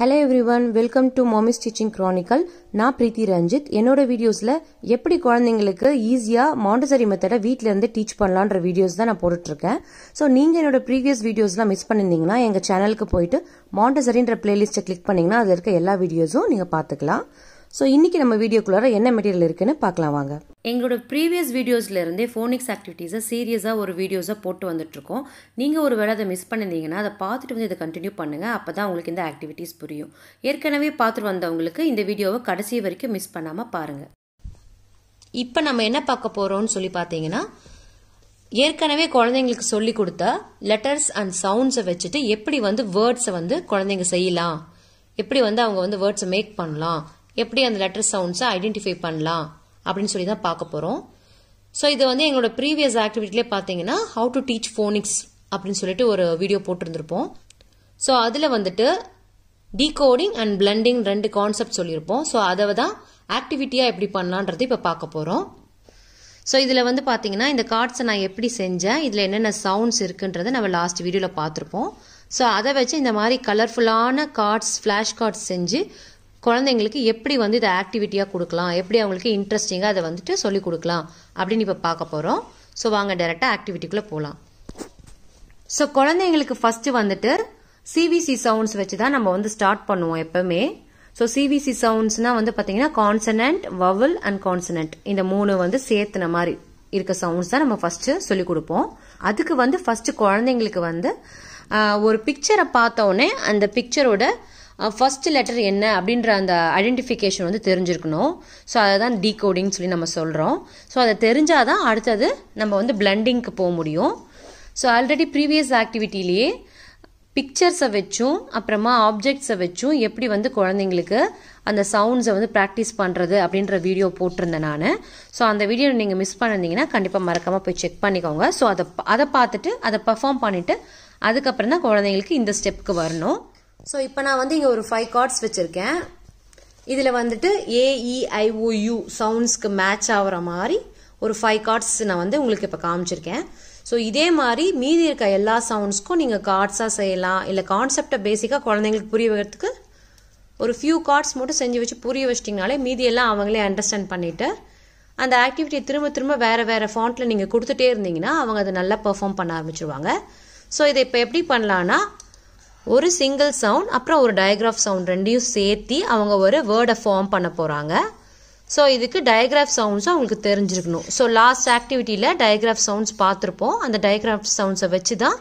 hello everyone welcome to mommy's teaching chronicle நான் பிரீத்தி ரஞ்சித் என்னோட வீடியோஸில் எப்படி குழந்தைங்களுக்கு ஈஸியாக மாண்டசரி மெத்தடை வீட்டிலேருந்து டீச் பண்ணலான்ற வீடியோஸ் தான் நான் போட்டுட்ருக்கேன் ஸோ நீங்கள் என்னோட ப்ரீவியஸ் வீடியோஸ்லாம் மிஸ் பண்ணியிருந்தீங்கன்னா எங்கள் சேனலுக்கு போயிட்டு மாண்டசரின்ற பிளேலிஸ்ட்டை கிளிக் பண்ணிங்கன்னா அதில் இருக்க எல்லா வீடியோஸும் நீங்கள் பார்த்துக்கலாம் ஸோ இன்றைக்கி நம்ம வீடியோக்குள்ளார என்ன மெட்டீரியல் இருக்குன்னு பார்க்கலாம் வாங்க எங்களோட ப்ரீவியஸ் வீடியோஸ்லேருந்தே ஃபோனிக்ஸ் ஆக்டிவிட்டீஸை சீரியஸாக ஒரு வீடியோஸாக போட்டு வந்துட்ருக்கோம் நீங்கள் ஒரு வேளை அதை மிஸ் பண்ணியிருந்தீங்கன்னா அதை பார்த்துட்டு வந்து இதை கண்டினியூ பண்ணுங்கள் அப்போ தான் உங்களுக்கு இந்த ஆக்டிவிட்டீஸ் புரியும் ஏற்கனவே பார்த்துட்டு வந்தவங்களுக்கு இந்த வீடியோவை கடைசி வரைக்கும் மிஸ் பண்ணாமல் பாருங்கள் இப்போ நம்ம என்ன பார்க்க போகிறோம்னு சொல்லி பார்த்தீங்கன்னா ஏற்கனவே குழந்தைங்களுக்கு சொல்லி கொடுத்த லெட்டர்ஸ் அண்ட் சவுண்ட்ஸை வச்சுட்டு எப்படி வந்து வேர்ட்ஸை வந்து குழந்தைங்க செய்யலாம் எப்படி வந்து அவங்க வந்து வேர்ட்ஸை மேக் பண்ணலாம் எப்படி அந்த லெட்டர் சவுண்ட்ஸை ஐடென்டிஃபை பண்ணலாம் அப்படின்னு சொல்லி தான் பார்க்க போகிறோம் ஸோ இது வந்து எங்களோட ப்ரீவியஸ் ஆக்டிவிட்டிலே பார்த்தீங்கன்னா ஹவு டு டீச் ஃபோனிக்ஸ் அப்படின்னு சொல்லிட்டு ஒரு வீடியோ போட்டிருந்திருப்போம் ஸோ அதில் வந்துட்டு டீகோடிங் அண்ட் பிளண்டிங் ரெண்டு கான்செப்ட் சொல்லியிருப்போம் ஸோ அதை தான் ஆக்டிவிட்டியாக எப்படி பண்ணலான்றது இப்போ பார்க்க போகிறோம் ஸோ இதில் வந்து பார்த்தீங்கன்னா இந்த கார்ட்ஸை நான் எப்படி செஞ்சேன் இதில் என்னென்ன சவுண்ட்ஸ் இருக்குன்றதை நம்ம லாஸ்ட் வீடியோவில் பார்த்துருப்போம் ஸோ அதை வச்சு இந்த மாதிரி கலர்ஃபுல்லான கார்ட்ஸ் ஃப்ளாஷ் கார்ட்ஸ் செஞ்சு குழந்தைங்களுக்கு எப்படி வந்து இதை ஆக்டிவிட்டியாக கொடுக்கலாம் எப்படி அவங்களுக்கு இன்ட்ரெஸ்டிங்காக அதை வந்துட்டு சொல்லிக் கொடுக்கலாம் அப்படின்னு இப்போ பார்க்க போகிறோம் ஸோ வாங்க டேரெக்டாக ஆக்டிவிட்டிக்குள்ளே போகலாம் ஸோ குழந்தைங்களுக்கு ஃபஸ்ட்டு வந்துட்டு சிவிசி சவுண்ட்ஸ் வச்சு தான் நம்ம வந்து ஸ்டார்ட் பண்ணுவோம் எப்பவுமே ஸோ சிவிசி சவுண்ட்ஸ்னால் வந்து பார்த்தீங்கன்னா கான்சனன்ட் வவல் அண்ட் கான்சனன்ட் இந்த மூணு வந்து சேர்த்துன மாதிரி இருக்க சவுண்ட்ஸ் தான் நம்ம ஃபஸ்ட்டு சொல்லிக் கொடுப்போம் அதுக்கு வந்து ஃபஸ்ட்டு குழந்தைங்களுக்கு வந்து ஒரு பிக்சரை பார்த்தோன்னே அந்த பிக்சரோட ஃபர்ஸ்ட் லெட்டர் என்ன அப்படின்ற அந்த ஐடென்டிஃபிகேஷன் வந்து தெரிஞ்சிருக்கணும் ஸோ அதை தான் டீகோடிங் சொல்லி நம்ம சொல்கிறோம் ஸோ அதை தெரிஞ்சால் தான் அடுத்தது நம்ம வந்து பிளண்டிங்க்கு போக முடியும் ஸோ ஆல்ரெடி ப்ரீவியஸ் ஆக்டிவிட்டிலேயே பிக்சர்ஸை வச்சும் அப்புறமா ஆப்ஜெக்ட்ஸை வச்சும் எப்படி வந்து குழந்தைங்களுக்கு அந்த சவுண்ட்ஸை வந்து ப்ராக்டிஸ் பண்ணுறது அப்படின்ற வீடியோ போட்டிருந்தேன் நான் ஸோ அந்த வீடியோ நீங்கள் மிஸ் பண்ணிருந்தீங்கன்னா கண்டிப்பாக மறக்காமல் போய் செக் பண்ணிக்கோங்க ஸோ அதை அதை பார்த்துட்டு அதை பர்ஃபார்ம் பண்ணிவிட்டு அதுக்கப்புறம் தான் குழந்தைங்களுக்கு இந்த ஸ்டெப்புக்கு வரணும் ஸோ இப்போ நான் வந்து இங்கே ஒரு ஃபைவ் கார்ட்ஸ் வச்சுருக்கேன் இதில் வந்துட்டு ஏஇஐஓயு சவுண்ட்ஸ்க்கு மேட்ச் ஆகிற மாதிரி ஒரு ஃபைவ் கார்ட்ஸ் நான் வந்து உங்களுக்கு இப்போ காமிச்சிருக்கேன் ஸோ இதே மாதிரி மீதி இருக்க எல்லா சவுண்ட்ஸ்க்கும் நீங்கள் கார்ட்ஸாக செய்யலாம் இல்லை கான்செப்டை பேசிக்காக குழந்தைங்களுக்கு புரிய வைக்கிறதுக்கு ஒரு ஃபியூ கார்ட்ஸ் மட்டும் செஞ்சு வச்சு புரிய வச்சிட்டிங்கனாலே மீதியெல்லாம் அவங்களே அண்டர்ஸ்டாண்ட் பண்ணிவிட்டு அந்த ஆக்டிவிட்டியை திரும்ப திரும்ப வேறு வேறு ஃபாண்ட்டில் நீங்கள் கொடுத்துட்டே இருந்தீங்கன்னா அவங்க அதை நல்லா பெர்ஃபார்ம் பண்ண ஆரம்பிச்சிருவாங்க ஸோ இதை இப்போ எப்படி பண்ணலான்னா ஒரு சிங்கிள் சவுண்ட் அப்புறம் ஒரு டயக்ராஃப் சவுண்ட் ரெண்டையும் சேர்த்து அவங்க ஒரு வேர்டை ஃபார்ம் பண்ண போகிறாங்க ஸோ இதுக்கு டயக்ராஃப் சவுண்ட்ஸும் அவங்களுக்கு தெரிஞ்சிருக்கணும் ஸோ லாஸ்ட் ஆக்டிவிட்டியில் டயக்ராஃப் சவுண்ட்ஸ் பார்த்துருப்போம் அந்த டயக்ராஃப் சவுண்ட்ஸை வச்சு தான்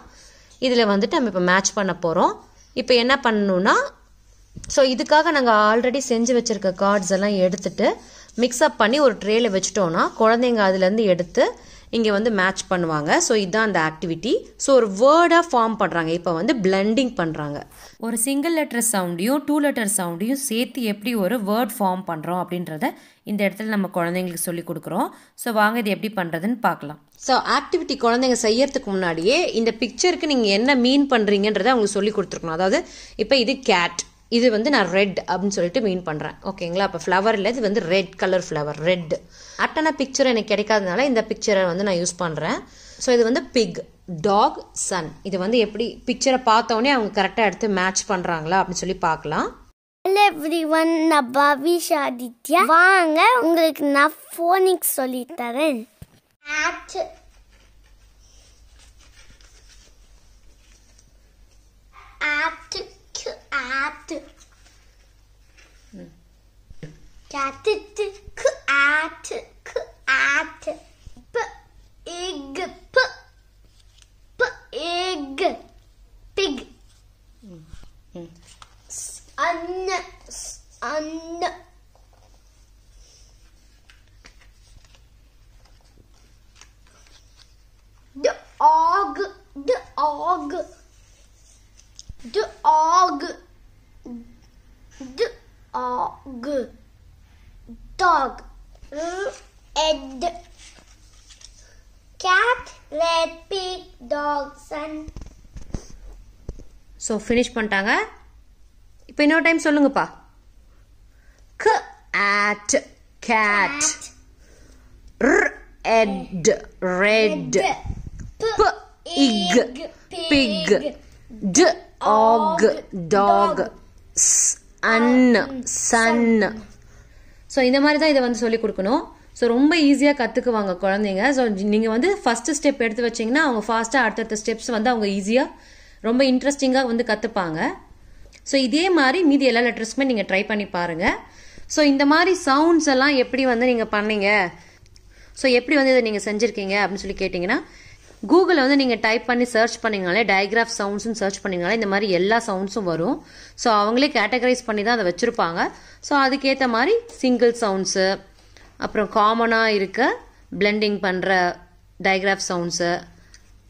இதில் வந்துட்டு நம்ம இப்போ மேட்ச் பண்ண போகிறோம் இப்போ என்ன பண்ணணும்னா ஸோ இதுக்காக நாங்கள் ஆல்ரெடி செஞ்சு வச்சுருக்க கார்ட்ஸ் எல்லாம் எடுத்துட்டு மிக்ஸ் அப் பண்ணி ஒரு ட்ரேயில் வச்சுட்டோன்னா குழந்தைங்க அதுலேருந்து எடுத்து இங்கே வந்து மேட்ச் பண்ணுவாங்க ஸோ இதுதான் அந்த ஆக்டிவிட்டி ஸோ ஒரு வேர்டாக ஃபார்ம் பண்ணுறாங்க இப்போ வந்து பிளெண்டிங் பண்ணுறாங்க ஒரு சிங்கிள் லெட்டர் சவுண்டையும் டூ லெட்டர் சவுண்டையும் சேர்த்து எப்படி ஒரு வேர்ட் ஃபார்ம் பண்ணுறோம் அப்படின்றத இந்த இடத்துல நம்ம குழந்தைங்களுக்கு சொல்லி கொடுக்குறோம் ஸோ வாங்க இது எப்படி பண்ணுறதுன்னு பார்க்கலாம் ஸோ ஆக்டிவிட்டி குழந்தைங்க செய்யறதுக்கு முன்னாடியே இந்த பிக்சருக்கு நீங்கள் என்ன மீன் பண்ணுறீங்கன்றதை அவங்களுக்கு சொல்லி கொடுத்துருக்கணும் அதாவது இப்போ இது கேட் இது வந்து நான் ரெட் அப்படின்னு சொல்லிட்டு மீன் பண்ணுறேன் ஓகேங்களா அப்போ ஃப்ளவரில் இது வந்து ரெட் கலர் ஃப்ளவர் ரெட் அட்டன பிக்சர் எனக்கு கிடைக்காதனால இந்த பிக்சரை வந்து நான் யூஸ் பண்ணுறேன் ஸோ இது வந்து பிக் டாக் சன் இது வந்து எப்படி பிக்சரை பார்த்தோன்னே அவங்க கரெக்டாக எடுத்து மேட்ச் பண்ணுறாங்களா அப்படின்னு சொல்லி பார்க்கலாம் ஹலோ எவ்ரி ஒன் நான் வாங்க உங்களுக்கு நான் ஃபோனிக்ஸ் சொல்லித்தரேன் ஆட்டு ஆட்டு 可爱的，嗯，嘎的的可爱的可爱的，big big big，嗯嗯，sun sun。red cat red pig dog sun so finish பண்ணிட்டாங்க இப்போ இன்னொரு டைம் சொல்லுங்கப்பா க at cat red red pig pig dog dog sun sun so இந்த மாதிரி தான் இதை வந்து சொல்லிக் கொடுக்கணும் ஸோ ரொம்ப ஈஸியாக கற்றுக்குவாங்க குழந்தைங்க ஸோ நீங்கள் வந்து ஃபஸ்ட்டு ஸ்டெப் எடுத்து வச்சிங்கன்னா அவங்க ஃபாஸ்ட்டாக அடுத்தடுத்த ஸ்டெப்ஸ் வந்து அவங்க ஈஸியாக ரொம்ப இன்ட்ரெஸ்டிங்காக வந்து கற்றுப்பாங்க ஸோ இதே மாதிரி மீதி எல்லா லெட்டர்ஸுமே நீங்கள் ட்ரை பண்ணி பாருங்கள் ஸோ இந்த மாதிரி சவுண்ட்ஸ் எல்லாம் எப்படி வந்து நீங்கள் பண்ணீங்க ஸோ எப்படி வந்து இதை நீங்கள் செஞ்சுருக்கீங்க அப்படின்னு சொல்லி கேட்டிங்கன்னா கூகுளில் வந்து நீங்கள் டைப் பண்ணி சர்ச் பண்ணிங்கனாலே டயக்ராஃப் சவுண்ட்ஸும் சர்ச் பண்ணிங்கனாலே இந்த மாதிரி எல்லா சவுண்ட்ஸும் வரும் ஸோ அவங்களே கேட்டகரைஸ் பண்ணி தான் அதை வச்சுருப்பாங்க ஸோ அதுக்கேற்ற மாதிரி சிங்கிள் சவுண்ட்ஸு அப்புறம் காமனாக இருக்க பிளெண்டிங் பண்ணுற டயக்ராஃப் சவுண்ட்ஸு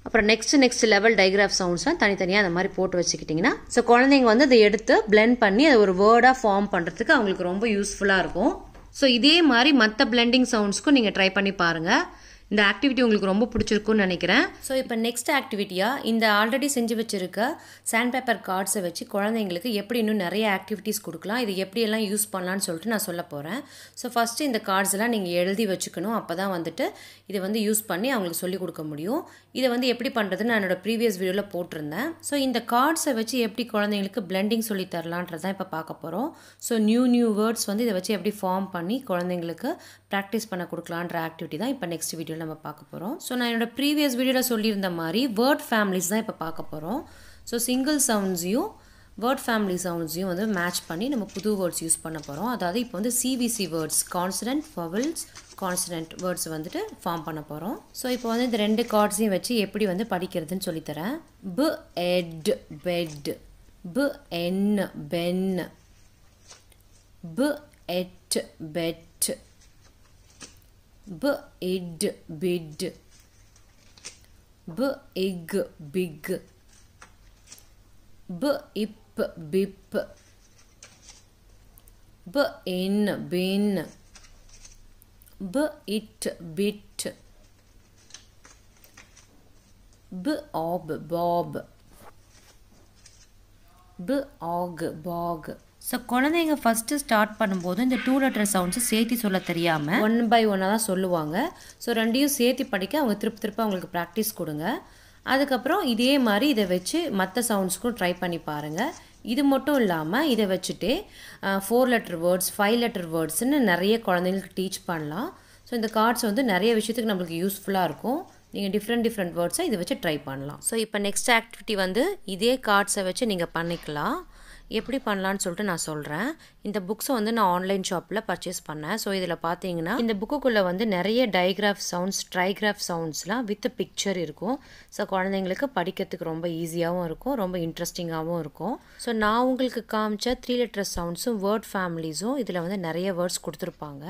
அப்புறம் நெக்ஸ்ட் நெக்ஸ்ட் லெவல் டைகிராஃப் சவுண்ட்ஸ்லாம் தனித்தனியாக அந்த மாதிரி போட்டு வச்சுக்கிட்டிங்கன்னா ஸோ குழந்தைங்க வந்து அதை எடுத்து பிளெண்ட் பண்ணி அதை ஒரு வேர்டாக ஃபார்ம் பண்ணுறதுக்கு அவங்களுக்கு ரொம்ப யூஸ்ஃபுல்லாக இருக்கும் ஸோ இதே மாதிரி மற்ற பிளெண்டிங் சவுண்ட்ஸ்க்கும் நீங்கள் ட்ரை பண்ணி பாருங்கள் இந்த ஆக்டிவிட்டி உங்களுக்கு ரொம்ப பிடிச்சிருக்கும்னு நினைக்கிறேன் ஸோ இப்போ நெக்ஸ்ட் ஆக்டிவிட்டியாக இந்த ஆல்ரெடி செஞ்சு வச்சுருக்க சாண்ட் பேப்பர் கார்ட்ஸை வச்சு குழந்தைங்களுக்கு எப்படி இன்னும் நிறைய ஆக்டிவிட்டிஸ் கொடுக்கலாம் இது எப்படியெல்லாம் யூஸ் பண்ணலான்னு சொல்லிட்டு நான் சொல்ல போகிறேன் ஸோ ஃபஸ்ட்டு இந்த கார்ட்ஸ்லாம் நீங்கள் எழுதி வச்சுக்கணும் அப்போ தான் வந்துட்டு இதை வந்து யூஸ் பண்ணி அவங்களுக்கு சொல்லிக் கொடுக்க முடியும் இதை வந்து எப்படி பண்ணுறதுன்னு நான் என்னோடய ப்ரீவியஸ் வீடியோவில் போட்டிருந்தேன் ஸோ இந்த கார்ட்ஸை வச்சு எப்படி குழந்தைங்களுக்கு பிளெண்டிங் சொல்லி தான் இப்போ பார்க்க போகிறோம் ஸோ நியூ நியூ வேர்ட்ஸ் வந்து இதை வச்சு எப்படி ஃபார்ம் பண்ணி குழந்தைங்களுக்கு ப்ராக்டிஸ் பண்ண கொடுக்கலான்ற ஆக்டிவிட்டி தான் இப்போ நெக்ஸ்ட் வீடியோ வீடியோவில் நம்ம பார்க்க போகிறோம் ஸோ நான் என்னோடய ப்ரீவியஸ் வீடியோவில் சொல்லியிருந்த மாதிரி வேர்ட் ஃபேமிலிஸ் தான் இப்போ பார்க்க போகிறோம் ஸோ சிங்கிள் சவுண்ட்ஸையும் வேர்ட் ஃபேமிலி சவுண்ட்ஸையும் வந்து மேட்ச் பண்ணி நம்ம புது வேர்ட்ஸ் யூஸ் பண்ண போகிறோம் அதாவது இப்போ வந்து சிபிசி words consonant vowels consonant words வந்துட்டு ஃபார்ம் பண்ண போகிறோம் ஸோ இப்போ வந்து இந்த ரெண்டு கார்ட்ஸையும் வச்சு எப்படி வந்து படிக்கிறதுன்னு சொல்லித்தரேன் பு எட் பெட் பு en ben b ed bed b id bid b ig big b ip bip b in bin b it bit b ob bob b og bog so குழந்தைங்க ஃபஸ்ட்டு ஸ்டார்ட் பண்ணும்போது இந்த two letter சவுண்ட்ஸை சேர்த்து சொல்ல தெரியாமல் one by ஒன்னாக தான் சொல்லுவாங்க so ரெண்டையும் சேர்த்து படிக்க அவங்க திருப்பி திருப்பி அவங்களுக்கு ப்ராக்டிஸ் கொடுங்க அதுக்கப்புறம் இதே மாதிரி இதை வச்சு மற்ற சவுண்ட்ஸ்க்கும் ட்ரை பண்ணி பாருங்கள் இது மட்டும் இல்லாமல் இதை வச்சுட்டு four letter words five letter வேர்ட்ஸ்ன்னு நிறைய குழந்தைங்களுக்கு டீச் பண்ணலாம் ஸோ இந்த கார்ட்ஸ் வந்து நிறைய விஷயத்துக்கு நம்மளுக்கு யூஸ்ஃபுல்லாக இருக்கும் நீங்கள் டிஃப்ரெண்ட் டிஃப்ரெண்ட் வேர்ட்ஸை இதை வச்சு ட்ரை பண்ணலாம் ஸோ இப்போ நெக்ஸ்ட் ஆக்டிவிட்டி வந்து இதே கார்ட்ஸை வச்சு நீங்கள் பண்ணிக்கலாம் எப்படி பண்ணலான்னு சொல்லிட்டு நான் சொல்கிறேன் இந்த புக்ஸை வந்து நான் ஆன்லைன் ஷாப்பில் பர்ச்சேஸ் பண்ணேன் ஸோ இதில் பார்த்தீங்கன்னா இந்த புக்குக்குள்ளே வந்து நிறைய டைக்ராஃப் சவுண்ட்ஸ் ட்ரைகிராஃப் சவுண்ட்ஸ்லாம் வித் பிக்சர் இருக்கும் ஸோ குழந்தைங்களுக்கு படிக்கிறதுக்கு ரொம்ப ஈஸியாகவும் இருக்கும் ரொம்ப இன்ட்ரெஸ்டிங்காகவும் இருக்கும் ஸோ நான் உங்களுக்கு காமிச்ச த்ரீ லெட்டர் சவுண்ட்ஸும் வேர்ட் ஃபேமிலிஸும் இதில் வந்து நிறைய வேர்ட்ஸ் கொடுத்துருப்பாங்க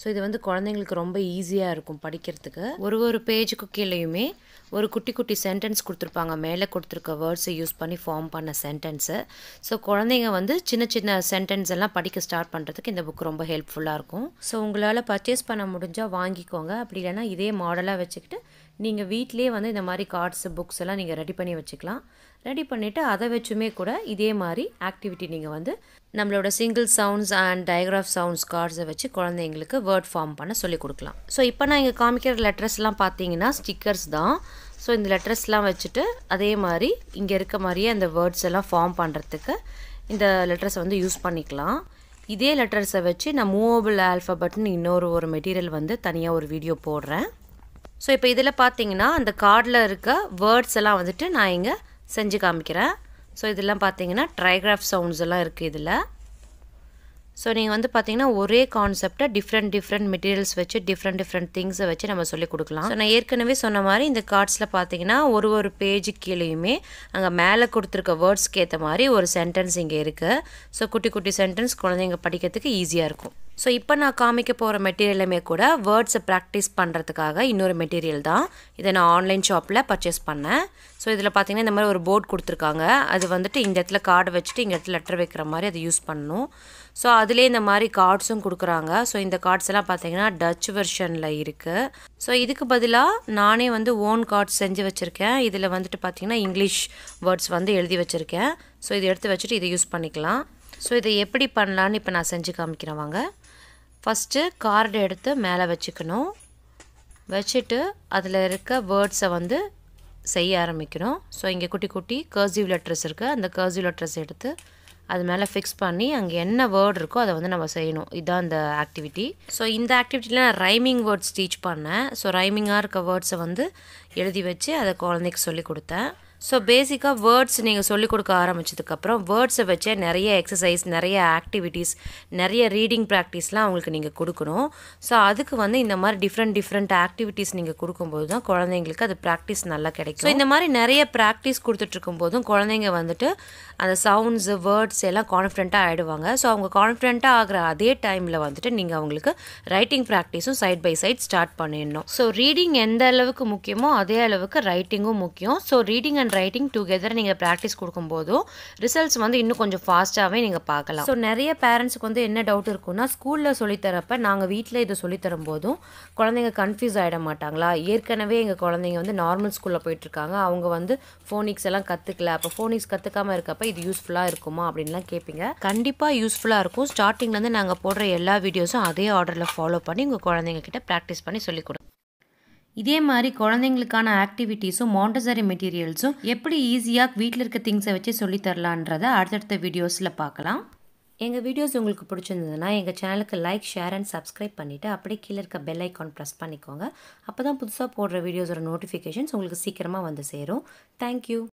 ஸோ இது வந்து குழந்தைங்களுக்கு ரொம்ப ஈஸியாக இருக்கும் படிக்கிறதுக்கு ஒரு ஒரு பேஜுக்கு கீழேயுமே ஒரு குட்டி குட்டி சென்டென்ஸ் கொடுத்துருப்பாங்க மேலே கொடுத்துருக்க வேர்ட்ஸை யூஸ் பண்ணி ஃபார்ம் பண்ண சென்டென்ஸு ஸோ குழந்தைங்க வந்து சின்ன சின்ன சென்டென்ஸ் எல்லாம் படிக்க ஸ்டார்ட் பண்ணுறதுக்கு இந்த புக் ரொம்ப ஹெல்ப்ஃபுல்லாக இருக்கும் ஸோ உங்களால் பர்ச்சேஸ் பண்ண முடிஞ்சால் வாங்கிக்கோங்க அப்படி இல்லைனா இதே மாடலாக வச்சுக்கிட்டு நீங்கள் வீட்லேயே வந்து இந்த மாதிரி கார்ட்ஸு புக்ஸ் எல்லாம் நீங்கள் ரெடி பண்ணி வச்சுக்கலாம் ரெடி பண்ணிவிட்டு அதை வச்சுமே கூட இதே மாதிரி ஆக்டிவிட்டி நீங்கள் வந்து நம்மளோட single sounds and digraph sounds கார்ட்ஸை வச்சு குழந்தைங்களுக்கு வேர்ட் ஃபார்ம் பண்ண சொல்லிக் கொடுக்கலாம் ஸோ இப்போ நான் இங்கே காமிக்கிற லெட்டர்ஸ்லாம் பார்த்தீங்கன்னா ஸ்டிக்கர்ஸ் தான் ஸோ இந்த லெட்டர்ஸ்லாம் வச்சுட்டு அதே மாதிரி இங்கே இருக்க மாதிரியே அந்த வேர்ட்ஸ் எல்லாம் ஃபார்ம் பண்ணுறதுக்கு இந்த லெட்டர்ஸை வந்து யூஸ் பண்ணிக்கலாம் இதே லெட்டர்ஸை வச்சு நான் மூவபிள் ஆல்ஃபபட்னு இன்னொரு ஒரு மெட்டீரியல் வந்து தனியாக ஒரு வீடியோ போடுறேன் ஸோ இப்போ இதில் பார்த்தீங்கன்னா அந்த கார்டில் இருக்க வேர்ட்ஸ் எல்லாம் வந்துட்டு நான் இங்கே செஞ்சு காமிக்கிறேன் ஸோ இதெல்லாம் பார்த்தீங்கன்னா ட்ரைகிராஃப் சவுண்ட்ஸ் எல்லாம் இருக்குது இதில் ஸோ நீங்கள் வந்து பார்த்தீங்கன்னா ஒரே கான்செப்டை டிஃப்ரெண்ட் டிஃப்ரெண்ட் மெட்டீரியல்ஸ் வச்சு டிஃப்ரெண்ட் டிஃப்ரெண்ட் திங்ஸை வச்சு நம்ம சொல்லிக் கொடுக்கலாம் ஸோ நான் ஏற்கனவே சொன்ன மாதிரி இந்த கார்ட்ஸில் பார்த்தீங்கன்னா ஒரு ஒரு பேஜு கீழேயுமே அங்கே மேலே கொடுத்துருக்க வேர்ட்ஸ்க்கு ஏற்ற மாதிரி ஒரு சென்டென்ஸ் இங்கே இருக்குது ஸோ குட்டி குட்டி சென்டென்ஸ் குழந்தைங்க படிக்கிறதுக்கு ஈஸியாக இருக்கும் ஸோ இப்போ நான் காமிக்க போகிற மெட்டீரியலுமே கூட வேர்ட்ஸை ப்ராக்டிஸ் பண்ணுறதுக்காக இன்னொரு மெட்டீரியல் தான் இதை நான் ஆன்லைன் ஷாப்பில் பர்ச்சேஸ் பண்ணேன் ஸோ இதில் பார்த்தீங்கன்னா இந்த மாதிரி ஒரு போர்ட் கொடுத்துருக்காங்க அது வந்துட்டு இந்த இடத்துல கார்டு வச்சுட்டு இந்த இடத்துல லெட்டர் வைக்கிற மாதிரி அதை யூஸ் பண்ணணும் ஸோ அதிலே இந்த மாதிரி கார்ட்ஸும் கொடுக்குறாங்க ஸோ இந்த கார்ட்ஸ் எல்லாம் பார்த்தீங்கன்னா டச் வெர்ஷனில் இருக்குது ஸோ இதுக்கு பதிலாக நானே வந்து ஓன் கார்ட்ஸ் செஞ்சு வச்சுருக்கேன் இதில் வந்துட்டு பார்த்தீங்கன்னா இங்கிலீஷ் வேர்ட்ஸ் வந்து எழுதி வச்சுருக்கேன் ஸோ இதை எடுத்து வச்சுட்டு இதை யூஸ் பண்ணிக்கலாம் ஸோ இதை எப்படி பண்ணலான்னு இப்போ நான் செஞ்சு காமிக்கிறேன் வாங்க ஃபஸ்ட்டு கார்டு எடுத்து மேலே வச்சுக்கணும் வச்சுட்டு அதில் இருக்க வேர்ட்ஸை வந்து செய்ய ஆரம்பிக்கணும் ஸோ இங்கே குட்டி குட்டி கர்சிவ் லெட்டர்ஸ் இருக்குது அந்த கர்சிவ் லெட்டர்ஸ் எடுத்து அது மேலே ஃபிக்ஸ் பண்ணி அங்கே என்ன வேர்டு இருக்கோ அதை வந்து நம்ம செய்யணும் இதுதான் இந்த ஆக்டிவிட்டி ஸோ இந்த ஆக்டிவிட்டியில் நான் ரைமிங் வேர்ட்ஸ் டீச் பண்ணேன் ஸோ ரைமிங்காக இருக்க வேர்ட்ஸை வந்து எழுதி வச்சு அதை குழந்தைக்கு சொல்லி கொடுத்தேன் ஸோ பேசிக்காக வேர்ட்ஸ் நீங்கள் சொல்லிக் கொடுக்க ஆரம்பித்ததுக்கப்புறம் வேர்ட்ஸை வச்சே நிறைய எக்ஸசைஸ் நிறைய ஆக்டிவிட்டீஸ் நிறைய ரீடிங் ப்ராக்டிஸ்லாம் அவங்களுக்கு நீங்கள் கொடுக்கணும் ஸோ அதுக்கு வந்து இந்த மாதிரி டிஃப்ரெண்ட் டிஃப்ரெண்ட் ஆக்டிவிட்டீஸ் நீங்கள் கொடுக்கும்போது தான் குழந்தைங்களுக்கு அது ப்ராக்டிஸ் நல்லா கிடைக்கும் ஸோ இந்த மாதிரி நிறைய ப்ராக்டிஸ் கொடுத்துட்ருக்கும் போதும் குழந்தைங்க வந்துட்டு அந்த சவுண்ட்ஸு வேர்ட்ஸ் எல்லாம் கான்ஃபிடென்ட்டாக ஆகிடுவாங்க ஸோ அவங்க கான்ஃபிடென்ட்டாக ஆகிற அதே டைமில் வந்துட்டு நீங்கள் அவங்களுக்கு ரைட்டிங் ப்ராக்டிஸும் சைட் பை சைட் ஸ்டார்ட் பண்ணிடணும் ஸோ ரீடிங் எந்த அளவுக்கு முக்கியமோ அதே அளவுக்கு ரைட்டிங்கும் முக்கியம் so reading and and writing together நீங்கள் ப்ராக்டிஸ் கொடுக்கும்போதும் ரிசல்ட்ஸ் வந்து இன்னும் கொஞ்சம் ஃபாஸ்ட்டாகவே நீங்கள் பார்க்கலாம் ஸோ நிறைய பேரண்ட்ஸுக்கு வந்து என்ன டவுட் இருக்கும்னா ஸ்கூலில் சொல்லித்தரப்ப நாங்கள் வீட்டில் இதை சொல்லித்தரும் போதும் குழந்தைங்க கன்ஃபியூஸ் ஆகிட மாட்டாங்களா ஏற்கனவே எங்கள் குழந்தைங்க வந்து நார்மல் ஸ்கூலில் போயிட்டுருக்காங்க அவங்க வந்து ஃபோனிக்ஸ் எல்லாம் கற்றுக்கல அப்போ ஃபோனிக்ஸ் கற்றுக்காமல் இருக்கப்போ இது யூஸ்ஃபுல்லாக இருக்குமா அப்படின்லாம் கேட்பீங்க கண்டிப்பாக யூஸ்ஃபுல்லாக இருக்கும் ஸ்டார்டிங்லேருந்து நாங்கள் போடுற எல்லா வீடியோஸும் அதே ஆர்டரில் ஃபாலோ பண்ணி உங்கள் குழந்தைங்க கிட்ட ப்ராக்டிஸ் பண்ணி சொல்லிக் கொடுங்க இதே மாதிரி குழந்தைங்களுக்கான ஆக்டிவிட்டீஸும் மாண்டசரி மெட்டீரியல்ஸும் எப்படி ஈஸியாக வீட்டில் இருக்க திங்ஸை வச்சு சொல்லித்தரலான்றதை அடுத்தடுத்த வீடியோஸில் பார்க்கலாம் எங்கள் வீடியோஸ் உங்களுக்கு பிடிச்சிருந்ததுன்னா எங்கள் சேனலுக்கு லைக் ஷேர் அண்ட் சப்ஸ்கிரைப் பண்ணிவிட்டு அப்படியே கீழே இருக்க பெல் ஐக்கான் ப்ரெஸ் பண்ணிக்கோங்க அப்போ தான் புதுசாக போடுற வீடியோஸோட நோட்டிஃபிகேஷன்ஸ் உங்களுக்கு சீக்கிரமாக வந்து சேரும் தேங்க்யூ